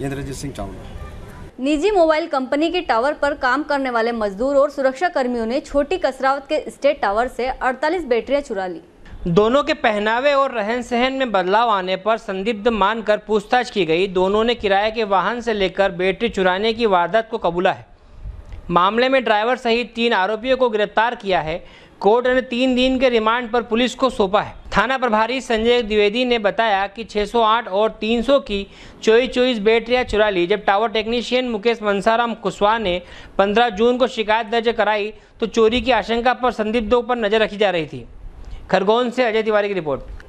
इंद्रजीत सिंह चावला निजी mobile company के tower पर काम करने वाले मजदूर और सुरक्षा कर्मियों ने छोटी कसरावत के स्टेट टावर से 48 बैटरियां चुरा ली दोनों के पहनावे और रहन सहन में बदलाव आने पर संदिग्ध मानकर पूछताछ की गई दोनों ने किराए के वाहन से लेकर बैटरी चुराने की वारदात को कबूला है मामले में ड्राइवर सहित तीन आरोपियों को गिरफ्तार किया है कोर्ट ने तीन दिन के रिमांड पर पुलिस को सौंपा है थाना प्रभारी संजय द्विवेदी ने बताया कि 608 और 300 की चोई चोईस बैटरियाँ चुरा ली जब टावर टेक्नीशियन मुकेश मंसाराम कुशवाहा ने 15 जून को शिकायत दर्ज कराई तो चोरी की आशंका पर संदिग्धों पर नजर रखी जा रही थी खरगोन से अजय तिवारी की रिपोर्ट